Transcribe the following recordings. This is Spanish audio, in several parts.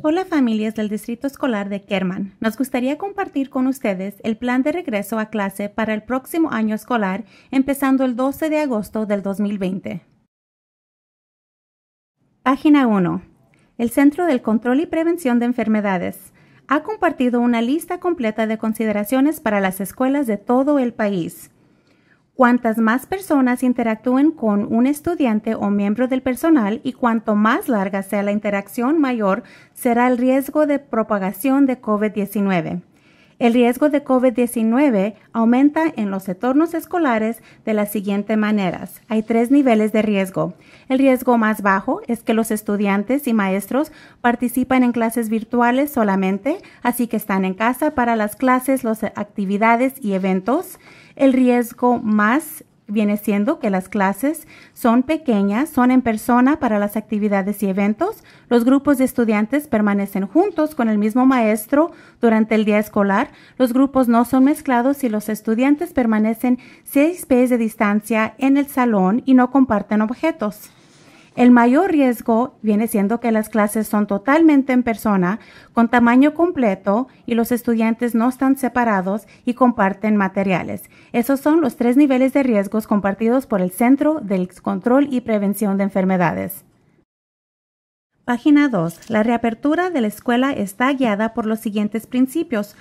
Hola familias del Distrito Escolar de Kerman. Nos gustaría compartir con ustedes el plan de regreso a clase para el próximo año escolar empezando el 12 de agosto del 2020. Página 1. El Centro del Control y Prevención de Enfermedades ha compartido una lista completa de consideraciones para las escuelas de todo el país. Cuantas más personas interactúen con un estudiante o miembro del personal y cuanto más larga sea la interacción, mayor será el riesgo de propagación de COVID-19. El riesgo de COVID-19 aumenta en los entornos escolares de las siguientes maneras. Hay tres niveles de riesgo. El riesgo más bajo es que los estudiantes y maestros participan en clases virtuales solamente, así que están en casa para las clases, las actividades y eventos. El riesgo más viene siendo que las clases son pequeñas, son en persona para las actividades y eventos. Los grupos de estudiantes permanecen juntos con el mismo maestro durante el día escolar. Los grupos no son mezclados y los estudiantes permanecen seis pies de distancia en el salón y no comparten objetos. El mayor riesgo viene siendo que las clases son totalmente en persona, con tamaño completo y los estudiantes no están separados y comparten materiales. Esos son los tres niveles de riesgos compartidos por el Centro del Control y Prevención de Enfermedades. Página 2. La reapertura de la escuela está guiada por los siguientes principios.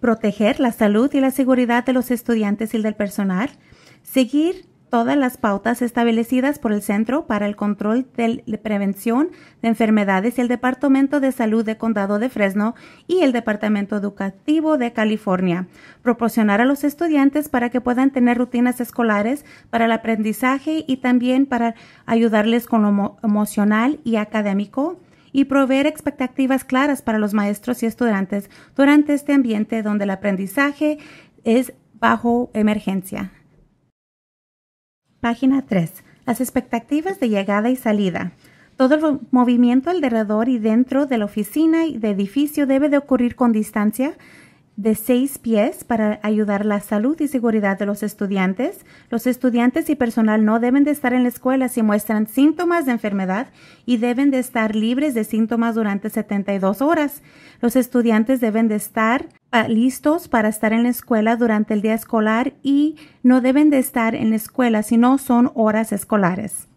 Proteger la salud y la seguridad de los estudiantes y del personal. Seguir todas las pautas establecidas por el Centro para el Control de Prevención de Enfermedades y el Departamento de Salud de Condado de Fresno y el Departamento Educativo de California. Proporcionar a los estudiantes para que puedan tener rutinas escolares para el aprendizaje y también para ayudarles con lo emocional y académico y proveer expectativas claras para los maestros y estudiantes durante este ambiente donde el aprendizaje es bajo emergencia. Página 3. Las expectativas de llegada y salida. Todo el movimiento alrededor y dentro de la oficina y de edificio debe de ocurrir con distancia de seis pies para ayudar la salud y seguridad de los estudiantes. Los estudiantes y personal no deben de estar en la escuela si muestran síntomas de enfermedad y deben de estar libres de síntomas durante 72 horas. Los estudiantes deben de estar listos para estar en la escuela durante el día escolar y no deben de estar en la escuela si no son horas escolares.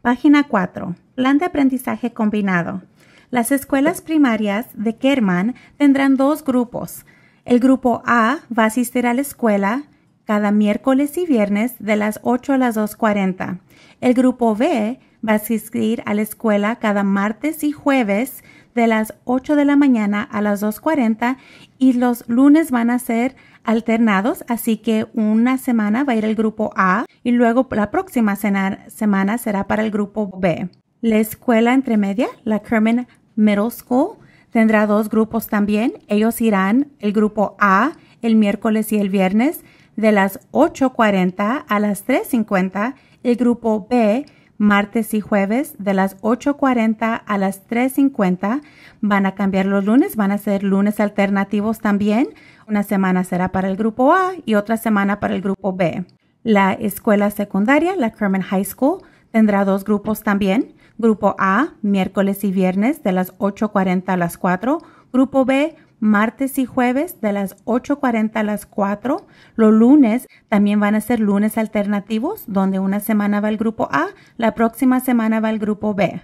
Página 4. Plan de aprendizaje combinado. Las escuelas primarias de Kerman tendrán dos grupos. El grupo A va a asistir a la escuela cada miércoles y viernes de las 8 a las 2.40. El grupo B va a asistir a la escuela cada martes y jueves de las 8 de la mañana a las 2.40 y los lunes van a ser alternados, así que una semana va a ir el grupo A y luego la próxima semana será para el grupo B. La escuela entremedia, la Kerman Middle School, tendrá dos grupos también. Ellos irán el grupo A el miércoles y el viernes de las 8.40 a las 3.50, el grupo B martes y jueves de las 8.40 a las 3.50. Van a cambiar los lunes, van a ser lunes alternativos también. Una semana será para el grupo A y otra semana para el grupo B. La escuela secundaria, la Kerman High School, tendrá dos grupos también. Grupo A, miércoles y viernes de las 8.40 a las 4. Grupo B, martes y jueves de las 8.40 a las 4. Los lunes también van a ser lunes alternativos, donde una semana va el grupo A, la próxima semana va el grupo B.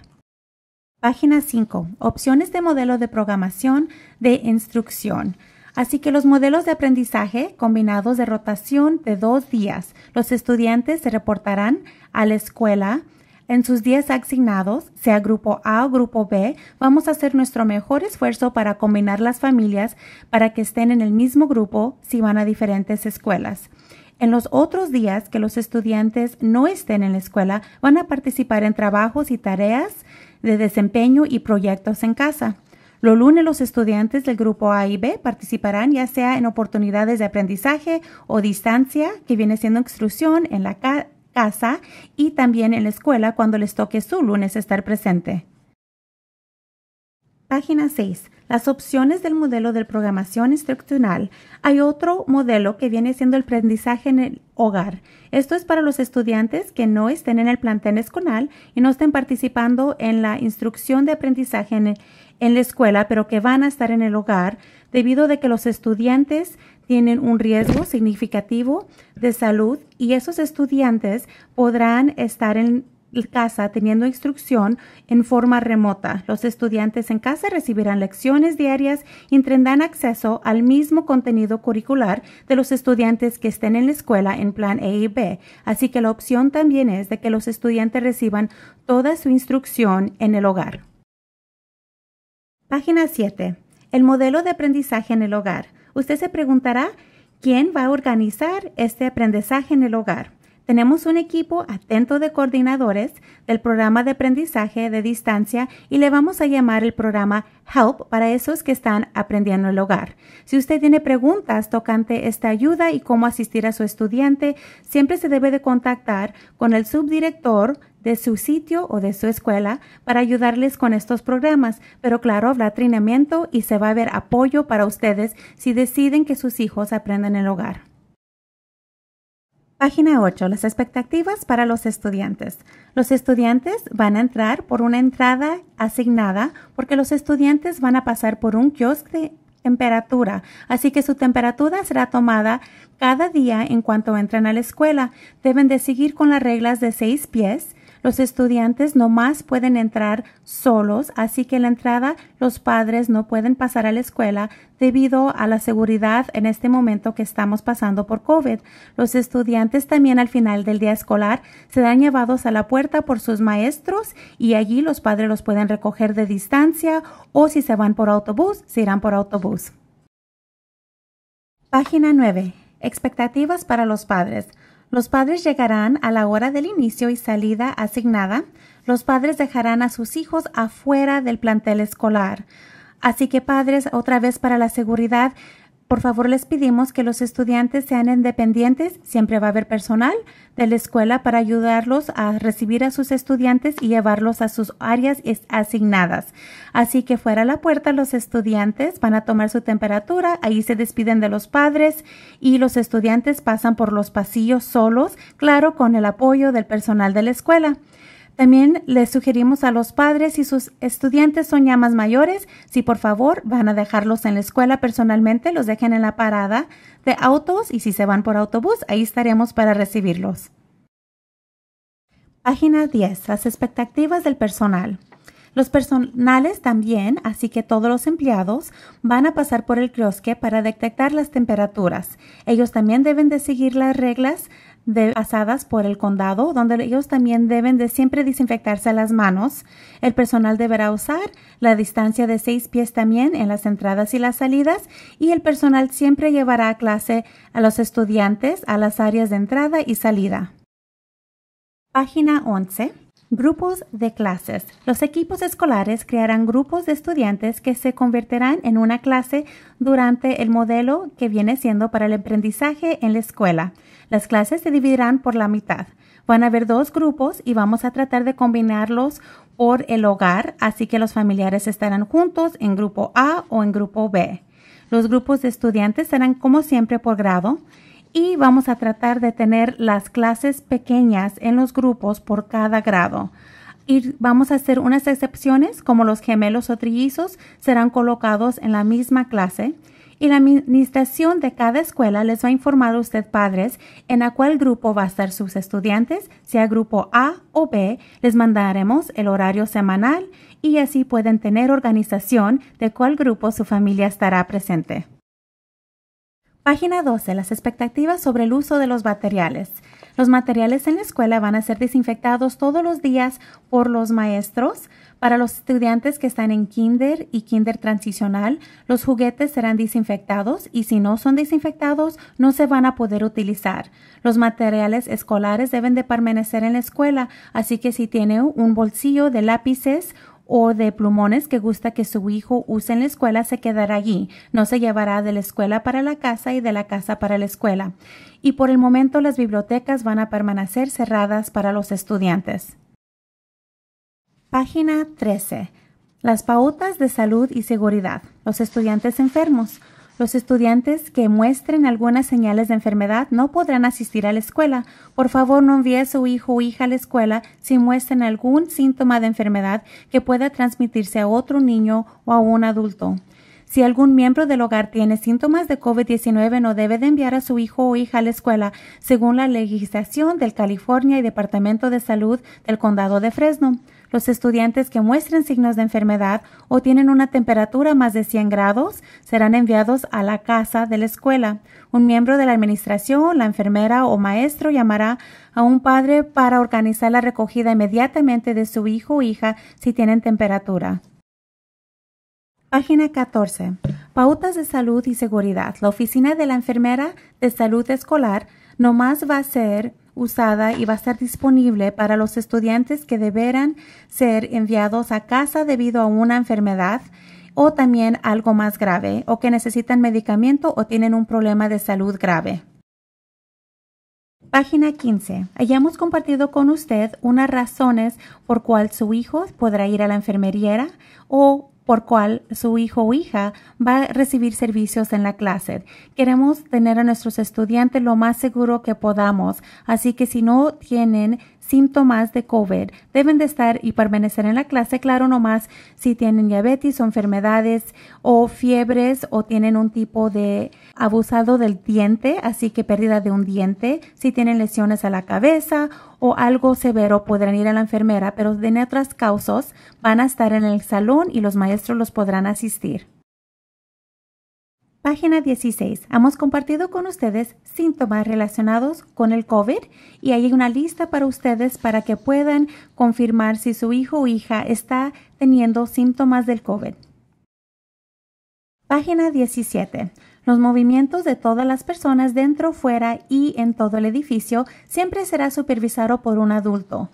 Página 5. Opciones de modelo de programación de instrucción. Así que los modelos de aprendizaje combinados de rotación de dos días, los estudiantes se reportarán a la escuela en sus días asignados, sea grupo A o grupo B, vamos a hacer nuestro mejor esfuerzo para combinar las familias para que estén en el mismo grupo si van a diferentes escuelas. En los otros días que los estudiantes no estén en la escuela, van a participar en trabajos y tareas de desempeño y proyectos en casa. Los lunes los estudiantes del grupo A y B participarán ya sea en oportunidades de aprendizaje o distancia, que viene siendo instrucción en la, casa y también en la escuela cuando les toque su lunes estar presente. Página 6. Las opciones del modelo de programación instruccional. Hay otro modelo que viene siendo el aprendizaje en el hogar. Esto es para los estudiantes que no estén en el plantel escolar y no estén participando en la instrucción de aprendizaje en, en la escuela, pero que van a estar en el hogar debido de que los estudiantes tienen un riesgo significativo de salud y esos estudiantes podrán estar en casa teniendo instrucción en forma remota. Los estudiantes en casa recibirán lecciones diarias y tendrán acceso al mismo contenido curricular de los estudiantes que estén en la escuela en plan A y B. Así que la opción también es de que los estudiantes reciban toda su instrucción en el hogar. Página 7. El modelo de aprendizaje en el hogar. Usted se preguntará, ¿quién va a organizar este aprendizaje en el hogar? Tenemos un equipo atento de coordinadores del programa de aprendizaje de distancia y le vamos a llamar el programa Help para esos que están aprendiendo el hogar. Si usted tiene preguntas tocante esta ayuda y cómo asistir a su estudiante, siempre se debe de contactar con el subdirector de su sitio o de su escuela para ayudarles con estos programas, pero claro, habrá entrenamiento y se va a ver apoyo para ustedes si deciden que sus hijos aprendan el hogar. Página 8. Las expectativas para los estudiantes. Los estudiantes van a entrar por una entrada asignada porque los estudiantes van a pasar por un kiosk de temperatura, así que su temperatura será tomada cada día en cuanto entren a la escuela. Deben de seguir con las reglas de seis pies los estudiantes no más pueden entrar solos, así que en la entrada los padres no pueden pasar a la escuela debido a la seguridad en este momento que estamos pasando por COVID. Los estudiantes también al final del día escolar serán llevados a la puerta por sus maestros y allí los padres los pueden recoger de distancia o si se van por autobús, se irán por autobús. Página 9. Expectativas para los padres. Los padres llegarán a la hora del inicio y salida asignada. Los padres dejarán a sus hijos afuera del plantel escolar. Así que padres, otra vez para la seguridad, por favor, les pedimos que los estudiantes sean independientes. Siempre va a haber personal de la escuela para ayudarlos a recibir a sus estudiantes y llevarlos a sus áreas asignadas. Así que fuera a la puerta los estudiantes van a tomar su temperatura, ahí se despiden de los padres y los estudiantes pasan por los pasillos solos, claro, con el apoyo del personal de la escuela. También les sugerimos a los padres y sus estudiantes son ya más mayores, si por favor van a dejarlos en la escuela personalmente, los dejen en la parada de autos y si se van por autobús, ahí estaremos para recibirlos. Página 10. Las expectativas del personal. Los personales también, así que todos los empleados, van a pasar por el kiosque para detectar las temperaturas. Ellos también deben de seguir las reglas de, pasadas por el condado, donde ellos también deben de siempre desinfectarse las manos. El personal deberá usar la distancia de seis pies también en las entradas y las salidas y el personal siempre llevará a clase a los estudiantes a las áreas de entrada y salida. Página 11. Grupos de clases. Los equipos escolares crearán grupos de estudiantes que se convertirán en una clase durante el modelo que viene siendo para el aprendizaje en la escuela. Las clases se dividirán por la mitad. Van a haber dos grupos y vamos a tratar de combinarlos por el hogar, así que los familiares estarán juntos en grupo A o en grupo B. Los grupos de estudiantes serán como siempre por grado y vamos a tratar de tener las clases pequeñas en los grupos por cada grado. Y vamos a hacer unas excepciones como los gemelos o trillizos serán colocados en la misma clase y la administración de cada escuela les va a informar a usted padres en a cuál grupo va a estar sus estudiantes, sea grupo A o B, les mandaremos el horario semanal y así pueden tener organización de cuál grupo su familia estará presente. Página 12. Las expectativas sobre el uso de los materiales. Los materiales en la escuela van a ser desinfectados todos los días por los maestros. Para los estudiantes que están en kinder y kinder transicional, los juguetes serán desinfectados y si no son desinfectados, no se van a poder utilizar. Los materiales escolares deben de permanecer en la escuela, así que si tiene un bolsillo de lápices o de plumones que gusta que su hijo use en la escuela se quedará allí, no se llevará de la escuela para la casa y de la casa para la escuela. Y por el momento las bibliotecas van a permanecer cerradas para los estudiantes. Página 13. Las pautas de salud y seguridad. Los estudiantes enfermos. Los estudiantes que muestren algunas señales de enfermedad no podrán asistir a la escuela. Por favor, no envíe a su hijo o hija a la escuela si muestran algún síntoma de enfermedad que pueda transmitirse a otro niño o a un adulto. Si algún miembro del hogar tiene síntomas de COVID-19, no debe de enviar a su hijo o hija a la escuela, según la legislación del California y Departamento de Salud del Condado de Fresno. Los estudiantes que muestren signos de enfermedad o tienen una temperatura más de 100 grados serán enviados a la casa de la escuela. Un miembro de la administración, la enfermera o maestro llamará a un padre para organizar la recogida inmediatamente de su hijo o hija si tienen temperatura. Página 14. Pautas de salud y seguridad. La oficina de la enfermera de salud escolar no más va a ser usada y va a estar disponible para los estudiantes que deberán ser enviados a casa debido a una enfermedad o también algo más grave o que necesitan medicamento o tienen un problema de salud grave. Página 15. Hayamos compartido con usted unas razones por cual su hijo podrá ir a la enfermería o por cual su hijo o hija va a recibir servicios en la clase. Queremos tener a nuestros estudiantes lo más seguro que podamos, así que si no tienen síntomas de COVID deben de estar y permanecer en la clase, claro, nomás si tienen diabetes o enfermedades o fiebres o tienen un tipo de abusado del diente, así que pérdida de un diente, si tienen lesiones a la cabeza o algo severo podrán ir a la enfermera, pero de otras causas van a estar en el salón y los maestros los podrán asistir. Página 16. Hemos compartido con ustedes síntomas relacionados con el COVID y hay una lista para ustedes para que puedan confirmar si su hijo o hija está teniendo síntomas del COVID. Página 17. Los movimientos de todas las personas dentro, fuera y en todo el edificio siempre será supervisado por un adulto.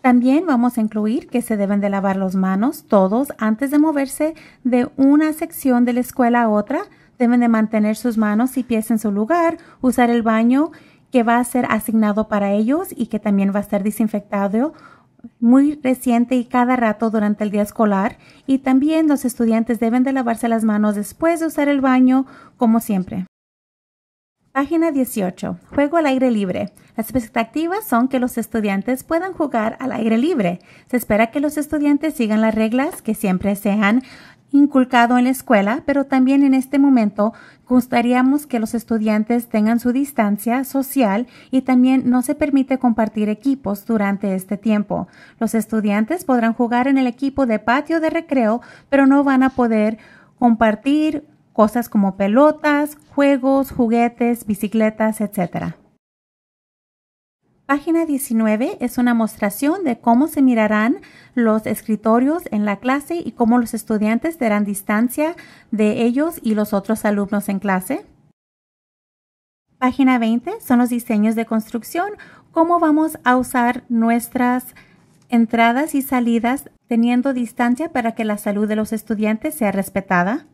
También vamos a incluir que se deben de lavar las manos todos antes de moverse de una sección de la escuela a otra Deben de mantener sus manos y pies en su lugar, usar el baño que va a ser asignado para ellos y que también va a estar desinfectado muy reciente y cada rato durante el día escolar y también los estudiantes deben de lavarse las manos después de usar el baño como siempre. Página 18. Juego al aire libre. Las expectativas son que los estudiantes puedan jugar al aire libre. Se espera que los estudiantes sigan las reglas que siempre sean inculcado en la escuela, pero también en este momento gustaríamos que los estudiantes tengan su distancia social y también no se permite compartir equipos durante este tiempo. Los estudiantes podrán jugar en el equipo de patio de recreo, pero no van a poder compartir cosas como pelotas, juegos, juguetes, bicicletas, etcétera. Página 19 es una mostración de cómo se mirarán los escritorios en la clase y cómo los estudiantes darán distancia de ellos y los otros alumnos en clase. Página 20 son los diseños de construcción, cómo vamos a usar nuestras entradas y salidas teniendo distancia para que la salud de los estudiantes sea respetada.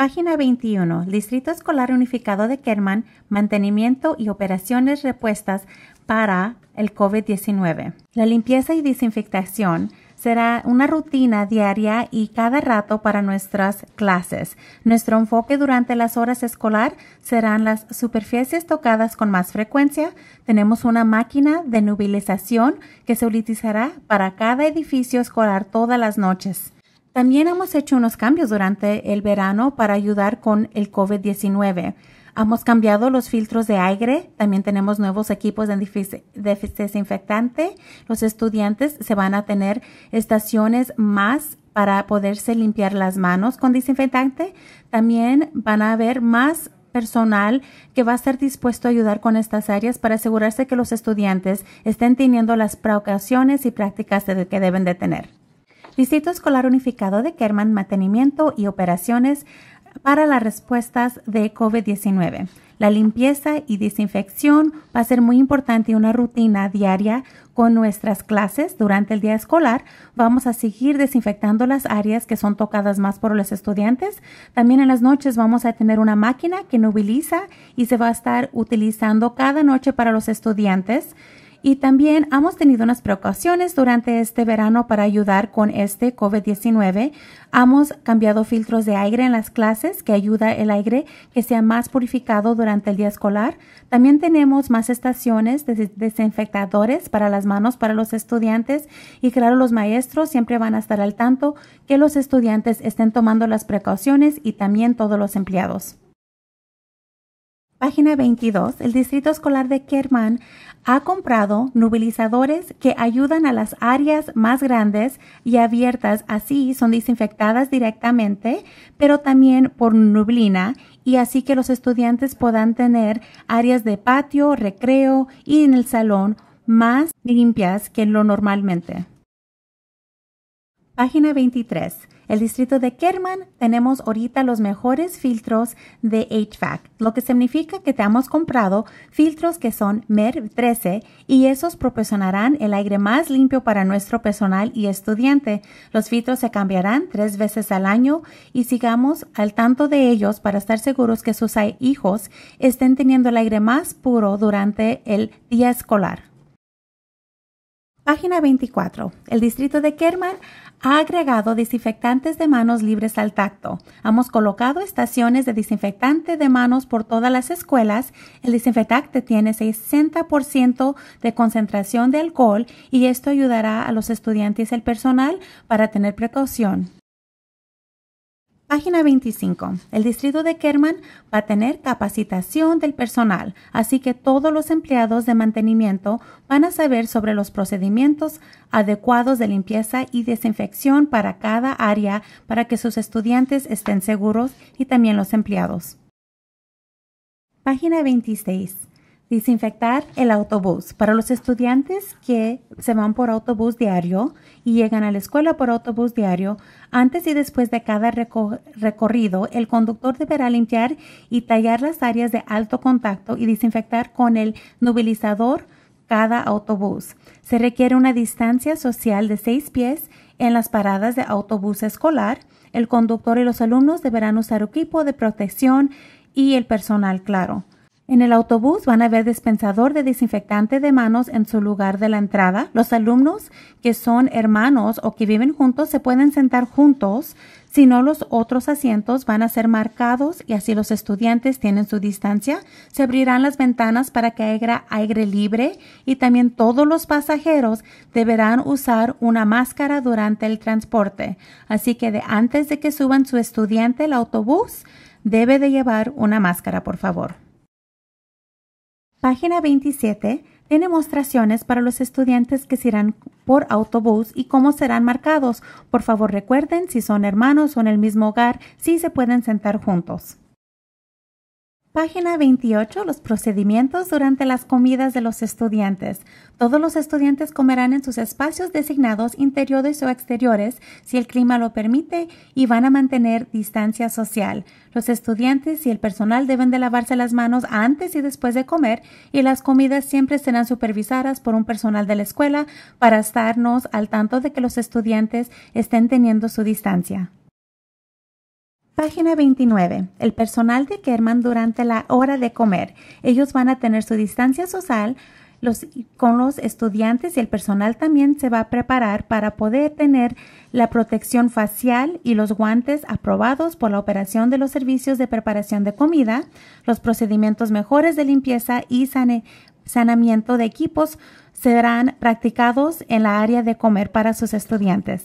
Página 21. Distrito Escolar Unificado de Kerman, mantenimiento y operaciones repuestas para el COVID-19. La limpieza y desinfectación será una rutina diaria y cada rato para nuestras clases. Nuestro enfoque durante las horas escolar serán las superficies tocadas con más frecuencia. Tenemos una máquina de nubilización que se utilizará para cada edificio escolar todas las noches. También hemos hecho unos cambios durante el verano para ayudar con el COVID-19. Hemos cambiado los filtros de aire, también tenemos nuevos equipos de desinfectante. Los estudiantes se van a tener estaciones más para poderse limpiar las manos con desinfectante. También van a haber más personal que va a estar dispuesto a ayudar con estas áreas para asegurarse que los estudiantes estén teniendo las precauciones y prácticas que deben de tener. Distrito Escolar Unificado de Kerman, mantenimiento y operaciones para las respuestas de COVID-19. La limpieza y desinfección va a ser muy importante y una rutina diaria con nuestras clases durante el día escolar. Vamos a seguir desinfectando las áreas que son tocadas más por los estudiantes. También en las noches vamos a tener una máquina que nubiliza y se va a estar utilizando cada noche para los estudiantes. Y también hemos tenido unas precauciones durante este verano para ayudar con este COVID-19. Hemos cambiado filtros de aire en las clases que ayuda el aire que sea más purificado durante el día escolar. También tenemos más estaciones de desinfectadores para las manos para los estudiantes y claro, los maestros siempre van a estar al tanto que los estudiantes estén tomando las precauciones y también todos los empleados. Página 22. El Distrito Escolar de Kerman ha comprado nubilizadores que ayudan a las áreas más grandes y abiertas, así son desinfectadas directamente, pero también por nublina, y así que los estudiantes puedan tener áreas de patio, recreo y en el salón más limpias que lo normalmente. Página 23. El distrito de Kerman tenemos ahorita los mejores filtros de HVAC, lo que significa que te hemos comprado filtros que son MER 13 y esos proporcionarán el aire más limpio para nuestro personal y estudiante. Los filtros se cambiarán tres veces al año y sigamos al tanto de ellos para estar seguros que sus hijos estén teniendo el aire más puro durante el día escolar. Página 24. El distrito de Kerman ha agregado desinfectantes de manos libres al tacto. Hemos colocado estaciones de desinfectante de manos por todas las escuelas. El desinfectante tiene 60% de concentración de alcohol y esto ayudará a los estudiantes y el personal para tener precaución. Página 25. El distrito de Kerman va a tener capacitación del personal, así que todos los empleados de mantenimiento van a saber sobre los procedimientos adecuados de limpieza y desinfección para cada área para que sus estudiantes estén seguros y también los empleados. Página 26. Desinfectar el autobús. Para los estudiantes que se van por autobús diario y llegan a la escuela por autobús diario, antes y después de cada recorrido, el conductor deberá limpiar y tallar las áreas de alto contacto y desinfectar con el nubilizador cada autobús. Se requiere una distancia social de seis pies en las paradas de autobús escolar. El conductor y los alumnos deberán usar equipo de protección y el personal, claro. En el autobús van a ver dispensador de desinfectante de manos en su lugar de la entrada. Los alumnos que son hermanos o que viven juntos se pueden sentar juntos, si no los otros asientos van a ser marcados y así los estudiantes tienen su distancia. Se abrirán las ventanas para que haya aire libre y también todos los pasajeros deberán usar una máscara durante el transporte. Así que de antes de que suban su estudiante el autobús, debe de llevar una máscara, por favor. Página 27 tiene mostraciones para los estudiantes que se irán por autobús y cómo serán marcados. Por favor recuerden, si son hermanos o en el mismo hogar, si se pueden sentar juntos. Página 28. Los procedimientos durante las comidas de los estudiantes. Todos los estudiantes comerán en sus espacios designados interiores o exteriores si el clima lo permite y van a mantener distancia social. Los estudiantes y el personal deben de lavarse las manos antes y después de comer y las comidas siempre serán supervisadas por un personal de la escuela para estarnos al tanto de que los estudiantes estén teniendo su distancia. Página 29. El personal de Kerman durante la hora de comer. Ellos van a tener su distancia social con los estudiantes y el personal también se va a preparar para poder tener la protección facial y los guantes aprobados por la operación de los servicios de preparación de comida, los procedimientos mejores de limpieza y sanamiento de equipos serán practicados en la área de comer para sus estudiantes.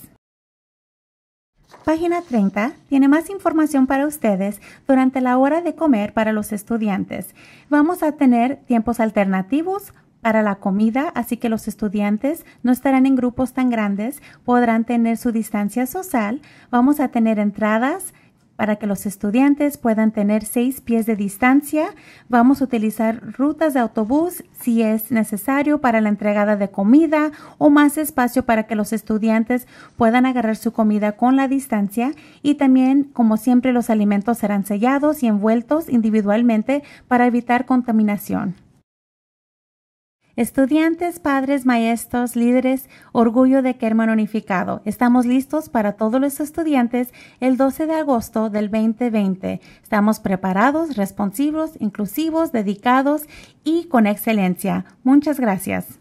Página 30 tiene más información para ustedes durante la hora de comer para los estudiantes. Vamos a tener tiempos alternativos para la comida, así que los estudiantes no estarán en grupos tan grandes, podrán tener su distancia social, vamos a tener entradas, para que los estudiantes puedan tener seis pies de distancia, vamos a utilizar rutas de autobús si es necesario para la entregada de comida o más espacio para que los estudiantes puedan agarrar su comida con la distancia y también, como siempre, los alimentos serán sellados y envueltos individualmente para evitar contaminación. Estudiantes, padres, maestros, líderes, orgullo de Kerman Unificado. Estamos listos para todos los estudiantes el 12 de agosto del 2020. Estamos preparados, responsivos, inclusivos, dedicados y con excelencia. Muchas gracias.